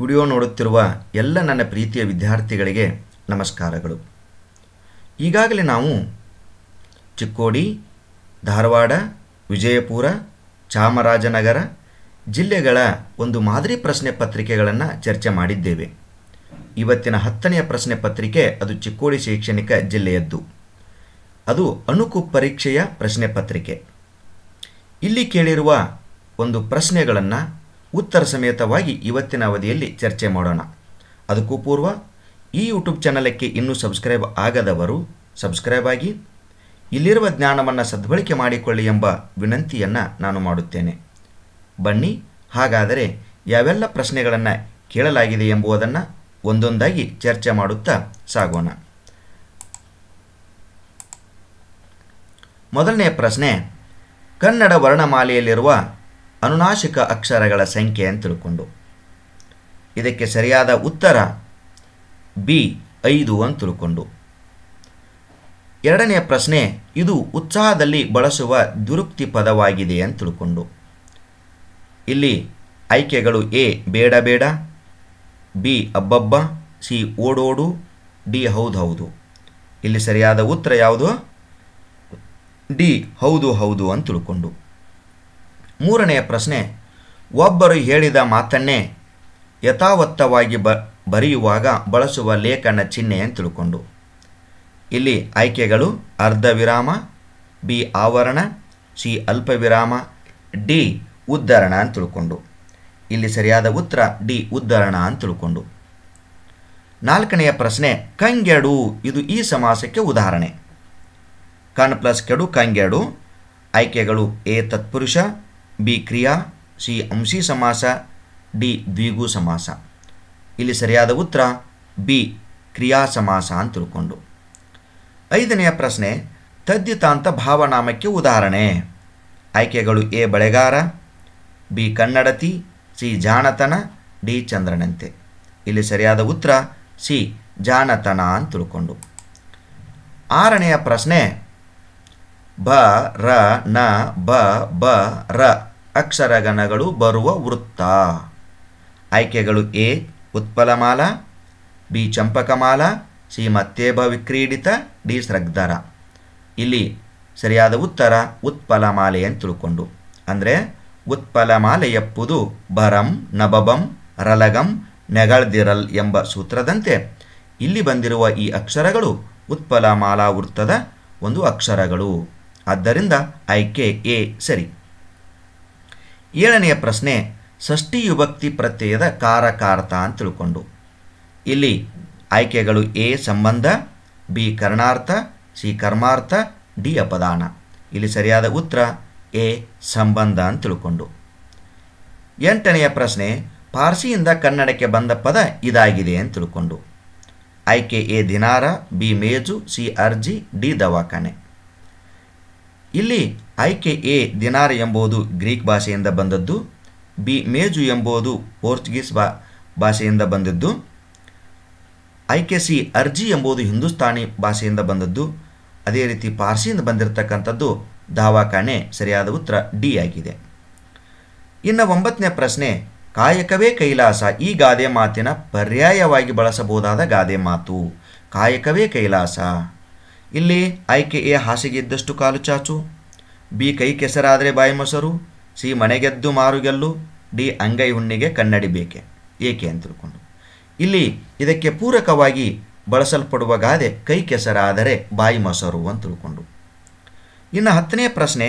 video ನೋಡುತ್ತಿರುವ ಎಲ್ಲ ನನ್ನ ಪ್ರೀತಿಯ ವಿದ್ಯಾರ್ಥಿಗಳಿಗೆ ನಮಸ್ಕಾರಗಳು ಈಗಾಗಲೇ ನಾವು ಚಿಕ್ಕೋಡಿ ಧಾರವಾಡ ವಿಜಯಪುರ ಚಾಮರಾಜನಗರ ಜಿಲ್ಲೆಗಳ ಒಂದು ಮಾದರಿ ಪ್ರಶ್ನೆ ಪತ್ರಿಕೆಗಳನ್ನು ಚರ್ಚೆ ಮಾಡಿದ್ದೇವೆ ಇವತ್ತಿನ ಹತ್ತನೆಯ ಪ್ರಶ್ನೆ ಪತ್ರಿಕೆ ಅದು ಚಿಕ್ಕೋಡಿ ಶೈಕ್ಷಣಿಕ ಜಿಲ್ಲೆಯದ್ದು ಅದು ಅಣುಕು ಪರೀಕ್ಷೆಯ ಪ್ರಶ್ನೆ ಪತ್ರಿಕೆ ಇಲ್ಲಿ ಕೇಳಿರುವ ಒಂದು ಪ್ರಶ್ನೆಗಳನ್ನು ಉತ್ತರ ಸಮೇತವಾಗಿ ಇವತ್ತಿನ ಅವಧಿಯಲ್ಲಿ ಚರ್ಚೆ ಮಾಡೋಣ ಅದಕ್ಕೂ ಪೂರ್ವ ಈ ಯೂಟ್ಯೂಬ್ ಚಾನಲಕ್ಕೆ ಇನ್ನೂ ಸಬ್ಸ್ಕ್ರೈಬ್ ಆಗದವರು ಸಬ್ಸ್ಕ್ರೈಬ್ ಆಗಿ ಇಲ್ಲಿರುವ ಜ್ಞಾನವನ್ನು ಸದ್ಬಳಕೆ ಮಾಡಿಕೊಳ್ಳಿ ಎಂಬ ವಿನಂತಿಯನ್ನು ನಾನು ಮಾಡುತ್ತೇನೆ ಬನ್ನಿ ಹಾಗಾದರೆ ಯಾವೆಲ್ಲ ಪ್ರಶ್ನೆಗಳನ್ನು ಕೇಳಲಾಗಿದೆ ಎಂಬುದನ್ನು ಒಂದೊಂದಾಗಿ ಚರ್ಚೆ ಮಾಡುತ್ತಾ ಸಾಗೋಣ ಮೊದಲನೇ ಪ್ರಶ್ನೆ ಕನ್ನಡ ವರ್ಣಮಾಲೆಯಲ್ಲಿರುವ ಅನುನಾಶಿಕ ಅಕ್ಷರಗಳ ಸಂಖ್ಯೆ ಅಂತ ತಿಳ್ಕೊಂಡು ಇದಕ್ಕೆ ಸರಿಯಾದ ಉತ್ತರ ಬಿ ಐದು ಅಂತ ತಿಳ್ಕೊಂಡು ಎರಡನೆಯ ಪ್ರಶ್ನೆ ಇದು ಉತ್ಸಾಹದಲ್ಲಿ ಬಳಸುವ ದುರುಕ್ತಿ ಪದವಾಗಿದೆ ಅಂತ ತಿಳ್ಕೊಂಡು ಇಲ್ಲಿ ಆಯ್ಕೆಗಳು ಎ ಬೇಡ ಬೇಡ ಬಿ ಅಬ್ಬಬ್ಬ ಸಿ ಓಡೋಡು ಡಿ ಹೌದು ಹೌದು ಇಲ್ಲಿ ಸರಿಯಾದ ಉತ್ತರ ಯಾವುದು ಡಿ ಹೌದು ಹೌದು ಅಂತ ತಿಳ್ಕೊಂಡು ಮೂರನೆಯ ಪ್ರಶ್ನೆ ಒಬ್ಬರು ಹೇಳಿದ ಮಾತನ್ನೇ ಯಥಾವತ್ತವಾಗಿ ಬ ಬರೆಯುವಾಗ ಬಳಸುವ ಲೇಖನ ಚಿಹ್ನೆ ಅಂತ ತಿಳ್ಕೊಂಡು ಇಲ್ಲಿ ಆಯ್ಕೆಗಳು ಅರ್ಧ ವಿರಾಮ ಬಿ ಆವರಣ ಸಿ ಅಲ್ಪವಿರಾಮ ಡಿ ಉದ್ಧರಣ ಅಂತ ತಿಳ್ಕೊಂಡು ಇಲ್ಲಿ ಸರಿಯಾದ ಉತ್ತರ ಡಿ ಉದ್ಧರಣ ಅಂತ ತಿಳ್ಕೊಂಡು ನಾಲ್ಕನೆಯ ಪ್ರಶ್ನೆ ಕಂಗೆಡು ಇದು ಈ ಸಮಾಸಕ್ಕೆ ಉದಾಹರಣೆ ಕಣ್ ಪ್ಲಸ್ ಕೆಡು ಕಂಗೆಡು ಆಯ್ಕೆಗಳು ಎ ತತ್ಪುರುಷ ಬಿ ಕ್ರಿಯಾ ಸಿ ಅಂಶಿ ಸಮಾಸ ಡಿ ದ್ವಿಗು ಸಮಾಸ ಇಲ್ಲಿ ಸರಿಯಾದ ಉತ್ತರ ಬಿ ಕ್ರಿಯಾ ಸಮಾಸ ಅಂತ ತಿಳ್ಕೊಂಡು ಐದನೆಯ ಪ್ರಶ್ನೆ ತದ್ಯತಾಂತ ಭಾವನಾಮಕ್ಕೆ ಉದಾಹರಣೆ ಆಯ್ಕೆಗಳು ಎ ಬಳೆಗಾರ ಬಿ ಕನ್ನಡತಿ ಸಿ ಜಾಣತನ ಡಿ ಚಂದ್ರನಂತೆ ಇಲ್ಲಿ ಸರಿಯಾದ ಉತ್ತರ ಸಿ ಜಾಣತನ ಅಂತ ತಿಳ್ಕೊಂಡು ಆರನೆಯ ಪ್ರಶ್ನೆ ಬ ರ ನ ಬ ಬ ರ ಅಕ್ಷರಗಣಗಳು ಬರುವ ವೃತ್ತ ಆಯ್ಕೆಗಳು ಎ ಉತ್ಪಲಮಾಲ ಬಿ ಚಂಪಕಮಾಲ ಸಿ ಮತ್ತೇಭ ವಿಕ್ರೀಡಿತ ಡಿ ಸ್ರಗ್ಧರ ಇಲ್ಲಿ ಸರಿಯಾದ ಉತ್ತರ ಉತ್ಪಲಮಾಲೆ ಅಂತ ತಿಳ್ಕೊಂಡು ಅಂದರೆ ಉತ್ಪಲಮಾಲೆ ಎಪ್ಪುದು ಬರಂ ನಬಬಂ ರಲಗಂ ನೆಗಳದಿರಲ್ ಎಂಬ ಸೂತ್ರದಂತೆ ಇಲ್ಲಿ ಬಂದಿರುವ ಈ ಅಕ್ಷರಗಳು ಉತ್ಪಲಮಾಲಾ ವೃತ್ತದ ಒಂದು ಅಕ್ಷರಗಳು ಆದ್ದರಿಂದ ಆಯ್ಕೆ ಎ ಸರಿ ಏಳನೆಯ ಪ್ರಶ್ನೆ ಷಷ್ಠಿ ವಿಭಕ್ತಿ ಪ್ರತ್ಯಯದ ಕಾರಕಾರ್ಥ ಅಂತ ತಿಳ್ಕೊಂಡು ಇಲ್ಲಿ ಆಯ್ಕೆಗಳು ಎ ಸಂಬಂಧ ಬಿ ಕರ್ಣಾರ್ಥ ಸಿ ಕರ್ಮಾರ್ಥ ಡಿ ಅಪದಾನ ಇಲ್ಲಿ ಸರಿಯಾದ ಉತ್ತರ ಎ ಸಂಬಂಧ ಅಂತ ತಿಳ್ಕೊಂಡು ಎಂಟನೆಯ ಪ್ರಶ್ನೆ ಪಾರ್ಸಿಯಿಂದ ಕನ್ನಡಕ್ಕೆ ಬಂದ ಪದ ಇದಾಗಿದೆ ಅಂತ ತಿಳ್ಕೊಂಡು ಆಯ್ಕೆ ಎ ದಿನಾರ ಬಿ ಮೇಜು ಸಿ ಅರ್ಜಿ ಡಿ ದವಾಖಾನೆ ಇಲ್ಲಿ ಕೆ ಎ ದಿನಾರ್ ಎಂಬುದು ಗ್ರೀಕ್ ಭಾಷೆಯಿಂದ ಬಂದದ್ದು ಬಿ ಮೇಜು ಎಂಬುದು ಪೋರ್ಚುಗೀಸ್ ಭಾ ಭಾಷೆಯಿಂದ ಬಂದದ್ದು ಕೆ ಸಿ ಅರ್ಜಿ ಎಂಬುದು ಹಿಂದೂಸ್ತಾನಿ ಭಾಷೆಯಿಂದ ಬಂದದ್ದು ಅದೇ ರೀತಿ ಪಾರ್ಸಿಯಿಂದ ಬಂದಿರತಕ್ಕಂಥದ್ದು ದಾವಾಖಾನೆ ಸರಿಯಾದ ಉತ್ತರ ಡಿ ಆಗಿದೆ ಇನ್ನು ಒಂಬತ್ತನೇ ಪ್ರಶ್ನೆ ಕಾಯಕವೇ ಕೈಲಾಸ ಈ ಗಾದೆ ಮಾತಿನ ಪರ್ಯಾಯವಾಗಿ ಬಳಸಬಹುದಾದ ಗಾದೆ ಮಾತು ಕಾಯಕವೇ ಕೈಲಾಸ ಇಲ್ಲಿ ಆಯ್ಕೆ ಎ ಹಾಸಿಗೆ ಇದ್ದಷ್ಟು ಕಾಲು ಚಾಚು ಬಿ ಕೈ ಕೆಸರಾದರೆ ಬಾಯಿ ಮೊಸರು ಸಿ ಮನೆಗೆದ್ದು ಮಾರುಗೆಲ್ಲು ಡಿ ಅಂಗೈ ಹುಣ್ಣಿಗೆ ಕನ್ನಡಿ ಬೇಕೆ ಏಕೆ ಅಂತ ತಿಳ್ಕೊಂಡು ಇಲ್ಲಿ ಇದಕ್ಕೆ ಪೂರಕವಾಗಿ ಬಳಸಲ್ಪಡುವ ಗಾದೆ ಕೈ ಕೆಸರಾದರೆ ಬಾಯಿ ಮೊಸರು ಅಂತ ತಿಳ್ಕೊಂಡು ಇನ್ನು ಹತ್ತನೇ ಪ್ರಶ್ನೆ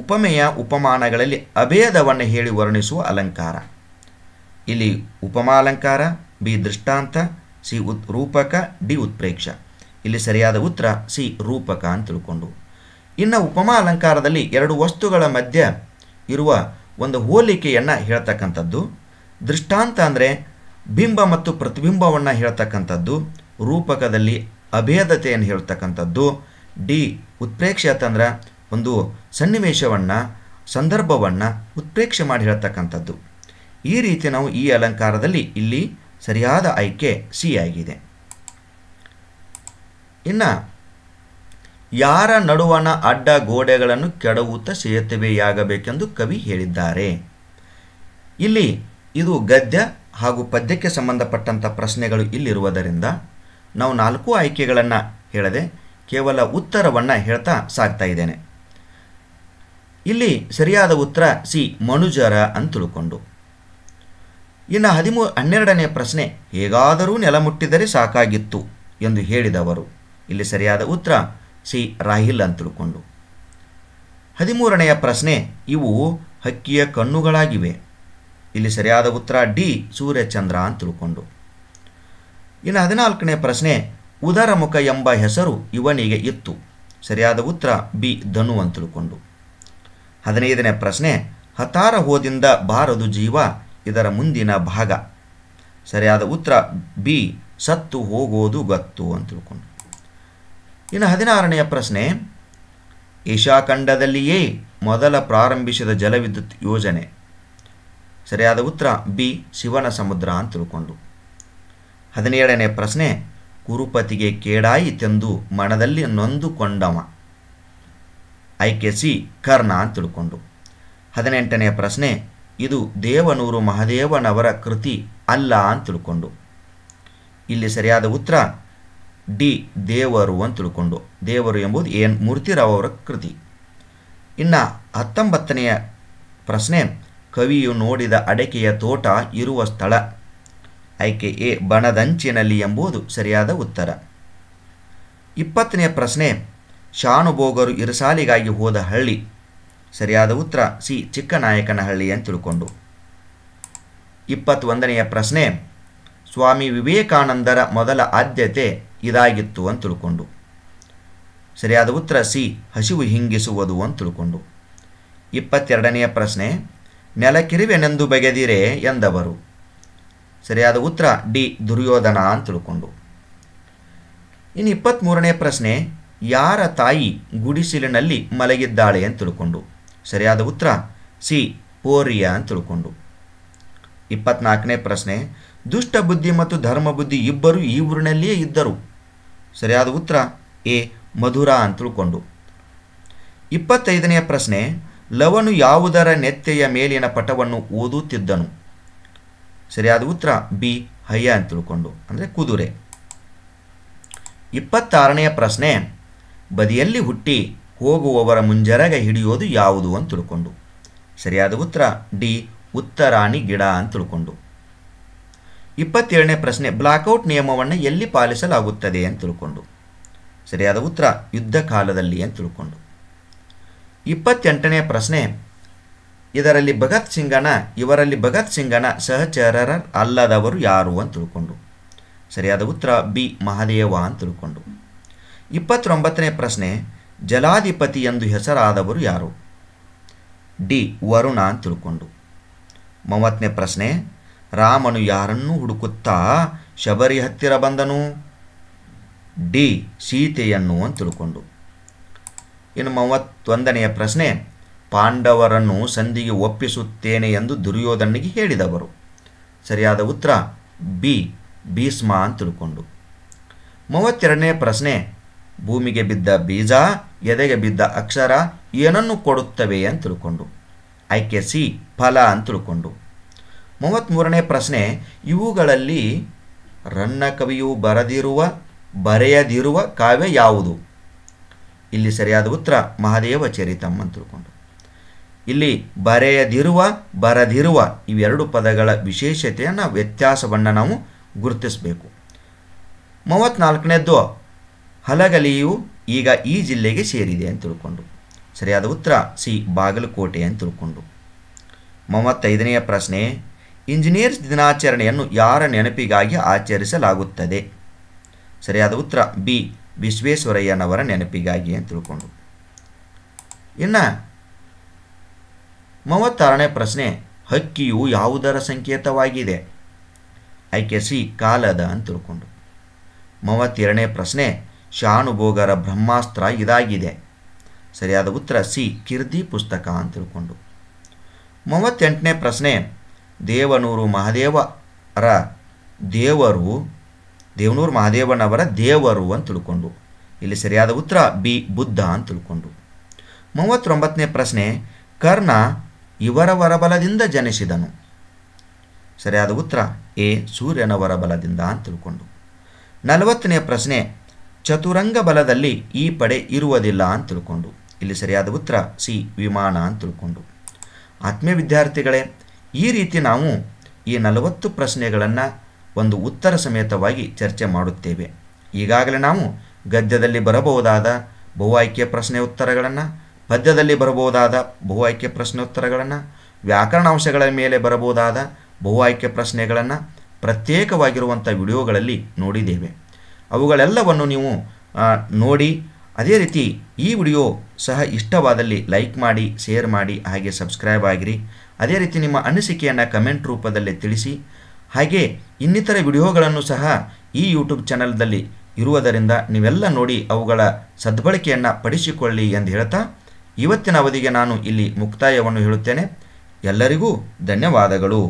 ಉಪಮೆಯ ಉಪಮಾನಗಳಲ್ಲಿ ಅಭೇದವನ್ನು ಹೇಳಿ ವರ್ಣಿಸುವ ಅಲಂಕಾರ ಇಲ್ಲಿ ಉಪಮಾಲಂಕಾರ ಬಿ ದೃಷ್ಟಾಂತ ಸಿ ಉತ್ ರೂಪಕ ಡಿ ಉತ್ಪ್ರೇಕ್ಷ ಇಲ್ಲಿ ಸರಿಯಾದ ಉತ್ತರ ಸಿ ರೂಪಕ ಅಂತ ತಿಳ್ಕೊಂಡು ಇನ್ನು ಉಪಮಾ ಅಲಂಕಾರದಲ್ಲಿ ಎರಡು ವಸ್ತುಗಳ ಮಧ್ಯ ಇರುವ ಒಂದು ಹೋಲಿಕೆಯನ್ನು ಹೇಳ್ತಕ್ಕಂಥದ್ದು ದೃಷ್ಟಾಂತ ಅಂದರೆ ಬಿಂಬ ಮತ್ತು ಪ್ರತಿಬಿಂಬವನ್ನು ಹೇಳ್ತಕ್ಕಂಥದ್ದು ರೂಪಕದಲ್ಲಿ ಅಭೇದತೆಯನ್ನು ಹೇಳ್ತಕ್ಕಂಥದ್ದು ಡಿ ಉತ್ಪ್ರೇಕ್ಷೆ ಅಂತಂದ್ರೆ ಒಂದು ಸನ್ನಿವೇಶವನ್ನು ಸಂದರ್ಭವನ್ನು ಉತ್ಪ್ರೇಕ್ಷೆ ಮಾಡಿ ಹೇಳ್ತಕ್ಕಂಥದ್ದು ಈ ರೀತಿ ನಾವು ಈ ಅಲಂಕಾರದಲ್ಲಿ ಇಲ್ಲಿ ಸರಿಯಾದ ಆಯ್ಕೆ ಸಿ ಆಗಿದೆ ಇನ್ನು ಯಾರ ನಡುವಣ ಅಡ್ಡ ಗೋಡೆಗಳನ್ನು ಕೆಡವುತ್ತಾ ಸೇತುವೆಯಾಗಬೇಕೆಂದು ಕವಿ ಹೇಳಿದ್ದಾರೆ ಇಲ್ಲಿ ಇದು ಗದ್ಯ ಹಾಗೂ ಪದ್ಯಕ್ಕೆ ಸಂಬಂಧಪಟ್ಟಂಥ ಪ್ರಶ್ನೆಗಳು ಇಲ್ಲಿರುವುದರಿಂದ ನಾವು ನಾಲ್ಕು ಆಯ್ಕೆಗಳನ್ನು ಹೇಳದೆ ಕೇವಲ ಉತ್ತರವನ್ನು ಹೇಳ್ತಾ ಸಾಕ್ತಾ ಇದ್ದೇನೆ ಇಲ್ಲಿ ಸರಿಯಾದ ಉತ್ತರ ಸಿ ಮನುಜರ ಅಂತ ತಿಳ್ಕೊಂಡು ಇನ್ನು ಹದಿಮೂ ಹನ್ನೆರಡನೇ ಪ್ರಶ್ನೆ ಹೇಗಾದರೂ ನೆಲಮುಟ್ಟಿದರೆ ಸಾಕಾಗಿತ್ತು ಎಂದು ಹೇಳಿದವರು ಇಲ್ಲಿ ಸರಿಯಾದ ಉತ್ತರ ಸಿ ರಾಹಿಲ್ ಅಂತ ತಿಳ್ಕೊಂಡು ಹದಿಮೂರನೆಯ ಪ್ರಶ್ನೆ ಇವು ಹಕ್ಕಿಯ ಕಣ್ಣುಗಳಾಗಿವೆ ಇಲ್ಲಿ ಸರಿಯಾದ ಉತ್ತರ ಡಿ ಸೂರ್ಯಚಂದ್ರ ಅಂತ ತಿಳ್ಕೊಂಡು ಇನ್ನು ಹದಿನಾಲ್ಕನೇ ಪ್ರಶ್ನೆ ಉದರಮುಖ ಎಂಬ ಹೆಸರು ಇವನಿಗೆ ಇತ್ತು ಸರಿಯಾದ ಉತ್ತರ ಬಿ ಧನು ಅಂತ ತಿಳ್ಕೊಂಡು ಹದಿನೈದನೇ ಪ್ರಶ್ನೆ ಹತಾರ ಹೋದಿಂದ ಬಾರದು ಜೀವ ಇದರ ಮುಂದಿನ ಭಾಗ ಸರಿಯಾದ ಉತ್ತರ ಬಿ ಸತ್ತು ಹೋಗೋದು ಗತ್ತು ಅಂತ ತಿಳ್ಕೊಂಡು ಇನ್ನು ಹದಿನಾರನೆಯ ಪ್ರಶ್ನೆ ಈಶಾಖಂಡದಲ್ಲಿಯೇ ಮೊದಲ ಪ್ರಾರಂಭಿಸಿದ ಜಲವಿದ್ಯುತ್ ಯೋಜನೆ ಸರಿಯಾದ ಉತ್ತರ ಬಿ ಶಿವನ ಸಮುದ್ರ ಅಂತ ತಿಳ್ಕೊಂಡು ಹದಿನೇಳನೇ ಪ್ರಶ್ನೆ ಕುರುಪತಿಗೆ ತೆಂದು ಮನದಲ್ಲಿ ನೊಂದುಕೊಂಡವ ಆಯ್ಕೆ ಸಿ ಕರ್ಣ ಅಂತ ತಿಳ್ಕೊಂಡು ಹದಿನೆಂಟನೆಯ ಪ್ರಶ್ನೆ ಇದು ದೇವನೂರು ಮಹದೇವನವರ ಕೃತಿ ಅಲ್ಲ ಅಂತ ತಿಳ್ಕೊಂಡು ಇಲ್ಲಿ ಸರಿಯಾದ ಉತ್ತರ ಡಿ ದೇವರು ಅಂತ ತಿಳ್ಕೊಂಡು ದೇವರು ಎಂಬುದು ಎನ್ ಮೂರ್ತಿರಾವ್ ಅವರ ಕೃತಿ ಇನ್ನು ಹತ್ತೊಂಬತ್ತನೆಯ ಪ್ರಶ್ನೆ ಕವಿಯು ನೋಡಿದ ಅಡಕೆಯ ತೋಟ ಇರುವ ಸ್ಥಳ ಆಯ್ಕೆ ಎ ಬಣದಂಚಿನಲ್ಲಿ ಎಂಬುದು ಸರಿಯಾದ ಉತ್ತರ ಇಪ್ಪತ್ತನೆಯ ಪ್ರಶ್ನೆ ಶಾನುಭೋಗರು ಇರಸಾಲಿಗಾಗಿ ಹೋದ ಹಳ್ಳಿ ಸರಿಯಾದ ಉತ್ತರ ಸಿ ಚಿಕ್ಕನಾಯಕನಹಳ್ಳಿ ಅಂತ ತಿಳ್ಕೊಂಡು ಇಪ್ಪತ್ತೊಂದನೆಯ ಪ್ರಶ್ನೆ ಸ್ವಾಮಿ ವಿವೇಕಾನಂದರ ಮೊದಲ ಆದ್ಯತೆ ಇದಾಗಿತ್ತು ಅಂತ ತಿಳ್ಕೊಂಡು ಸರಿಯಾದ ಉತ್ತರ ಸಿ ಹಸಿವು ಹಿಂಗಿಸುವುದು ಅಂತ ತಿಳ್ಕೊಂಡು ಇಪ್ಪತ್ತೆರಡನೆಯ ಪ್ರಶ್ನೆ ನೆಲಕಿರಿವೆನೆಂದು ಬಗೆದಿರೆ ಎಂದವರು ಸರಿಯಾದ ಉತ್ತರ ಡಿ ದುರ್ಯೋಧನ ಅಂತ ತಿಳ್ಕೊಂಡು ಇನ್ನು ಇಪ್ಪತ್ತ್ಮೂರನೇ ಪ್ರಶ್ನೆ ಯಾರ ತಾಯಿ ಗುಡಿಸಿಲಿನಲ್ಲಿ ಮಲಗಿದ್ದಾಳೆ ಅಂತ ತಿಳ್ಕೊಂಡು ಸರಿಯಾದ ಉತ್ತರ ಸಿ ಪೋರಿಯ ಅಂತ ತಿಳ್ಕೊಂಡು ಇಪ್ಪತ್ನಾಲ್ಕನೇ ಪ್ರಶ್ನೆ ದುಷ್ಟ ಬುದ್ಧಿ ಮತ್ತು ಧರ್ಮ ಬುದ್ಧಿ ಇಬ್ಬರು ಈ ಊರಿನಲ್ಲಿಯೇ ಇದ್ದರು ಸರಿಯಾದ ಉತ್ತರ ಎ ಮಧುರ ಅಂತ ತಿಳ್ಕೊಂಡು ಇಪ್ಪತ್ತೈದನೆಯ ಪ್ರಶ್ನೆ ಲವನು ಯಾವುದರ ನೆತ್ತೆಯ ಮೇಲಿನ ಪಟವನ್ನು ಓದುತ್ತಿದ್ದನು ಸರಿಯಾದ ಉತ್ತರ ಬಿ ಹಯ್ಯ ಅಂತ ತಿಳ್ಕೊಂಡು ಅಂದರೆ ಕುದುರೆ ಇಪ್ಪತ್ತಾರನೆಯ ಪ್ರಶ್ನೆ ಬದಿಯಲ್ಲಿ ಹುಟ್ಟಿ ಹೋಗುವವರ ಮುಂಜರಗ ಹಿಡಿಯೋದು ಯಾವುದು ಅಂತ ತಿಳ್ಕೊಂಡು ಸರಿಯಾದ ಉತ್ತರ ಡಿ ಉತ್ತರಾಣಿ ಗಿಡ ಅಂತ ತಿಳ್ಕೊಂಡು ಇಪ್ಪತ್ತೇಳನೇ ಪ್ರಶ್ನೆ ಬ್ಲಾಕ್ಔಟ್ ನಿಯಮವನ್ನು ಎಲ್ಲಿ ಪಾಲಿಸಲಾಗುತ್ತದೆ ಅಂತ ತಿಳ್ಕೊಂಡು ಸರಿಯಾದ ಉತ್ತರ ಯುದ್ಧ ಕಾಲದಲ್ಲಿ ಅಂತ ತಿಳ್ಕೊಂಡು ಇಪ್ಪತ್ತೆಂಟನೇ ಪ್ರಶ್ನೆ ಇದರಲ್ಲಿ ಭಗತ್ ಸಿಂಗನ ಇವರಲ್ಲಿ ಭಗತ್ ಸಿಂಗನ ಸಹಚರರ ಅಲ್ಲದವರು ಯಾರು ಅಂತ ತಿಳ್ಕೊಂಡು ಸರಿಯಾದ ಉತ್ತರ ಬಿ ಮಹಾದೇವ ಅಂತ ತಿಳ್ಕೊಂಡು ಇಪ್ಪತ್ತೊಂಬತ್ತನೇ ಪ್ರಶ್ನೆ ಜಲಾಧಿಪತಿ ಎಂದು ಹೆಸರಾದವರು ಯಾರು ಡಿ ವರುಣ ಅಂತ ತಿಳ್ಕೊಂಡು ಮೂವತ್ತನೇ ಪ್ರಶ್ನೆ ರಾಮನು ಯಾರನ್ನು ಹುಡುಕುತ್ತಾ ಶಬರಿ ಹತ್ತಿರ ಬಂದನು ಡಿ ಸೀತೆಯನ್ನು ಅಂತ ತಿಳ್ಕೊಂಡು ಇನ್ನು ಮೂವತ್ತೊಂದನೆಯ ಪ್ರಶ್ನೆ ಪಾಂಡವರನ್ನು ಸಂಧಿಗೆ ಒಪ್ಪಿಸುತ್ತೇನೆ ಎಂದು ದುರ್ಯೋಧನಿಗೆ ಹೇಳಿದವರು ಸರಿಯಾದ ಉತ್ತರ ಬಿ ಭೀಸ್ಮ ಅಂತ ತಿಳ್ಕೊಂಡು ಮೂವತ್ತೆರಡನೇ ಪ್ರಶ್ನೆ ಭೂಮಿಗೆ ಬಿದ್ದ ಬೀಜ ಎದೆಗೆ ಬಿದ್ದ ಅಕ್ಷರ ಏನನ್ನು ಕೊಡುತ್ತವೆ ಅಂತ ತಿಳ್ಕೊಂಡು ಆಯ್ಕೆ ಸಿ ಫಲ ಅಂತ ತಿಳ್ಕೊಂಡು ಮೂವತ್ತ್ಮೂರನೇ ಪ್ರಶ್ನೆ ಇವುಗಳಲ್ಲಿ ರನ್ನ ಕವಿಯು ಬರದಿರುವ ಬರೆಯದಿರುವ ಕಾವ್ಯ ಯಾವುದು ಇಲ್ಲಿ ಸರಿಯಾದ ಉತ್ತರ ಮಹಾದೇವ ಚರಿತಮ್ಮ ಅಂತ ತಿಳ್ಕೊಂಡು ಇಲ್ಲಿ ಬರೆಯದಿರುವ ಬರದಿರುವ ಇವೆರಡು ಪದಗಳ ವಿಶೇಷತೆಯನ್ನು ವ್ಯತ್ಯಾಸವನ್ನು ನಾವು ಗುರುತಿಸಬೇಕು ಮೂವತ್ತ್ನಾಲ್ಕನೇದ್ದು ಹಲಗಲಿಯು ಈಗ ಈ ಜಿಲ್ಲೆಗೆ ಸೇರಿದೆ ಅಂತ ತಿಳ್ಕೊಂಡು ಸರಿಯಾದ ಉತ್ತರ ಸಿ ಬಾಗಲಕೋಟೆ ಅಂತ ತಿಳ್ಕೊಂಡು ಮೂವತ್ತೈದನೆಯ ಪ್ರಶ್ನೆ ಇಂಜಿನಿಯರ್ಸ್ ದಿನಾಚರಣೆಯನ್ನು ಯಾರ ನೆನಪಿಗಾಗಿ ಆಚರಿಸಲಾಗುತ್ತದೆ ಸರಿಯಾದ ಉತ್ತರ ಬಿ ವಿಶ್ವೇಶ್ವರಯ್ಯನವರ ನೆನಪಿಗಾಗಿ ಅಂತ ತಿಳ್ಕೊಂಡು ಇನ್ನು ಮೂವತ್ತಾರನೇ ಪ್ರಶ್ನೆ ಹಕ್ಕಿಯು ಯಾವುದರ ಸಂಕೇತವಾಗಿದೆ ಆಯ್ಕೆ ಸಿ ಕಾಲದ ಅಂತ ತಿಳ್ಕೊಂಡು ಮೂವತ್ತೆರಡನೇ ಪ್ರಶ್ನೆ ಶಾನುಭೋಗರ ಬ್ರಹ್ಮಾಸ್ತ್ರ ಇದಾಗಿದೆ ಸರಿಯಾದ ಉತ್ತರ ಸಿ ಕಿರ್ದಿ ಪುಸ್ತಕ ಅಂತ ತಿಳ್ಕೊಂಡು ಮೂವತ್ತೆಂಟನೇ ಪ್ರಶ್ನೆ ದೇವನೂರು ಮಹಾದೇವರ ದೇವರು ದೇವನೂರು ಮಹಾದೇವನವರ ದೇವರು ಅಂತ ತಿಳ್ಕೊಂಡು ಇಲ್ಲಿ ಸರಿಯಾದ ಉತ್ತರ ಬಿ ಬುದ್ಧ ಅಂತ ತಿಳ್ಕೊಂಡು ಮೂವತ್ತೊಂಬತ್ತನೇ ಪ್ರಶ್ನೆ ಕರ್ಣ ಇವರ ವರಬಲದಿಂದ ಜನಿಸಿದನು ಸರಿಯಾದ ಉತ್ತರ ಎ ಸೂರ್ಯನ ವರಬಲದಿಂದ ಅಂತ ತಿಳ್ಕೊಂಡು ನಲವತ್ತನೇ ಪ್ರಶ್ನೆ ಚತುರಂಗ ಬಲದಲ್ಲಿ ಈ ಪಡೆ ಇರುವುದಿಲ್ಲ ಅಂತ ತಿಳ್ಕೊಂಡು ಇಲ್ಲಿ ಸರಿಯಾದ ಉತ್ತರ ಸಿ ವಿಮಾನ ಅಂತ ತಿಳ್ಕೊಂಡು ಆತ್ಮೀಯ ವಿದ್ಯಾರ್ಥಿಗಳೇ ಈ ರೀತಿ ನಾವು ಈ ನಲವತ್ತು ಪ್ರಶ್ನೆಗಳನ್ನು ಒಂದು ಉತ್ತರ ಸಮೇತವಾಗಿ ಚರ್ಚೆ ಮಾಡುತ್ತೇವೆ ಈಗಾಗಲೇ ನಾವು ಗದ್ಯದಲ್ಲಿ ಬರಬಹುದಾದ ಬಹು ಆಯ್ಕೆ ಪ್ರಶ್ನೆ ಉತ್ತರಗಳನ್ನು ಪದ್ಯದಲ್ಲಿ ಬರಬಹುದಾದ ಬಹು ಆಯ್ಕೆ ಪ್ರಶ್ನೆ ಉತ್ತರಗಳನ್ನು ವ್ಯಾಕರಣಾಂಶಗಳ ಮೇಲೆ ಬರಬಹುದಾದ ಬಹು ಆಯ್ಕೆ ಪ್ರಶ್ನೆಗಳನ್ನು ಪ್ರತ್ಯೇಕವಾಗಿರುವಂಥ ವಿಡಿಯೋಗಳಲ್ಲಿ ನೋಡಿದ್ದೇವೆ ಅವುಗಳೆಲ್ಲವನ್ನು ನೀವು ನೋಡಿ ಅದೇ ರೀತಿ ಈ ವಿಡಿಯೋ ಸಹ ಇಷ್ಟವಾದಲ್ಲಿ ಲೈಕ್ ಮಾಡಿ ಶೇರ್ ಮಾಡಿ ಹಾಗೆ ಸಬ್ಸ್ಕ್ರೈಬ್ ಆಗಿರಿ ಅದೇ ರೀತಿ ನಿಮ್ಮ ಅನಿಸಿಕೆಯನ್ನು ಕಮೆಂಟ್ ರೂಪದಲ್ಲಿ ತಿಳಿಸಿ ಹಾಗೆ ಇನ್ನಿತರ ವಿಡಿಯೋಗಳನ್ನು ಸಹ ಈ ಯೂಟ್ಯೂಬ್ ಚಾನಲ್ದಲ್ಲಿ ಇರುವುದರಿಂದ ನೀವೆಲ್ಲ ನೋಡಿ ಅವುಗಳ ಸದ್ಬಳಕೆಯನ್ನು ಪಡಿಸಿಕೊಳ್ಳಿ ಎಂದು ಹೇಳ್ತಾ ಇವತ್ತಿನ ಅವಧಿಗೆ ನಾನು ಇಲ್ಲಿ ಮುಕ್ತಾಯವನ್ನು ಹೇಳುತ್ತೇನೆ ಎಲ್ಲರಿಗೂ ಧನ್ಯವಾದಗಳು